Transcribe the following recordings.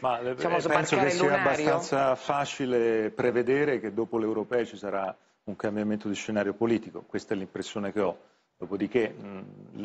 Ma eh, diciamo, eh, penso che sia abbastanza facile prevedere che dopo l'Europea ci sarà un cambiamento di scenario politico, questa è l'impressione che ho. Dopodiché mm,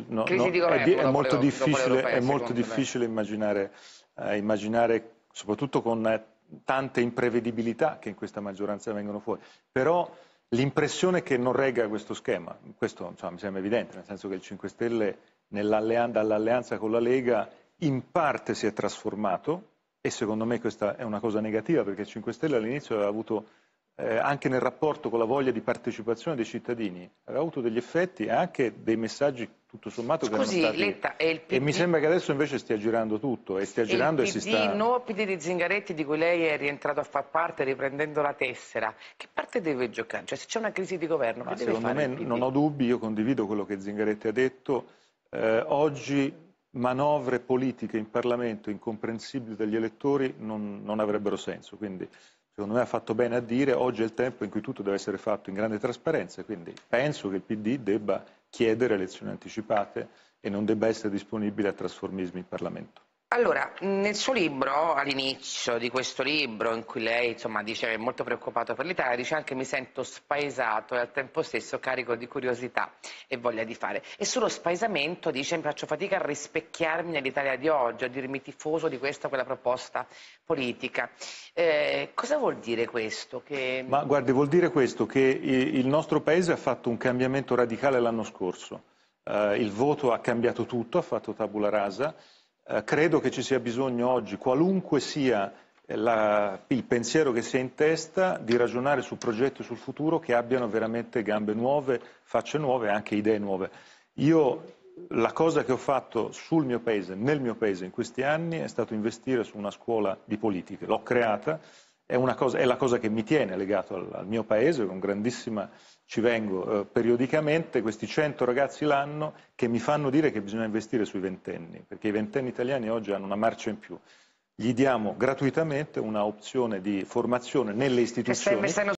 no, no, è, è, molto difficile, è molto difficile immaginare, eh, immaginare, soprattutto con eh, tante imprevedibilità che in questa maggioranza vengono fuori. Però l'impressione che non regga questo schema, questo insomma, mi sembra evidente, nel senso che il 5 Stelle dall'alleanza con la Lega in parte si è trasformato e secondo me questa è una cosa negativa perché il 5 Stelle all'inizio aveva avuto, eh, anche nel rapporto con la voglia di partecipazione dei cittadini, aveva avuto degli effetti e anche dei messaggi tutto sommato Scusi, che erano stati... Letta, e, PD... e, mi sembra che adesso invece stia girando tutto e stia girando e, PD, e si sta... Il nuovo PD di Zingaretti di cui lei è rientrato a far parte riprendendo la tessera, che parte deve giocare? Cioè se c'è una crisi di governo, Ma che deve fare Secondo me non ho dubbi, io condivido quello che Zingaretti ha detto, eh, oggi manovre politiche in Parlamento incomprensibili dagli elettori non, non avrebbero senso. Quindi secondo me ha fatto bene a dire oggi è il tempo in cui tutto deve essere fatto in grande trasparenza, quindi penso che il PD debba chiedere elezioni anticipate e non debba essere disponibile a trasformismi in Parlamento. Allora, nel suo libro, all'inizio di questo libro, in cui lei insomma, dice che è molto preoccupato per l'Italia, dice anche mi sento spaesato e al tempo stesso carico di curiosità e voglia di fare. E sullo spaesamento dice mi faccio fatica a rispecchiarmi nell'Italia di oggi, a dirmi tifoso di questa o quella proposta politica. Eh, cosa vuol dire questo? Che... Ma guardi, vuol dire questo, che il nostro paese ha fatto un cambiamento radicale l'anno scorso. Eh, il voto ha cambiato tutto, ha fatto tabula rasa eh, credo che ci sia bisogno oggi, qualunque sia eh, la, il pensiero che si è in testa di ragionare su progetti sul futuro che abbiano veramente gambe nuove, facce nuove e anche idee nuove. Io la cosa che ho fatto sul mio paese, nel mio paese in questi anni, è stato investire su una scuola di politiche. L'ho creata è, cosa, è la cosa che mi tiene legato al, al mio paese, con grandissima ci vengo eh, periodicamente, questi 100 ragazzi l'anno che mi fanno dire che bisogna investire sui ventenni, perché i ventenni italiani oggi hanno una marcia in più. Gli diamo gratuitamente un'opzione di formazione nelle istituzioni.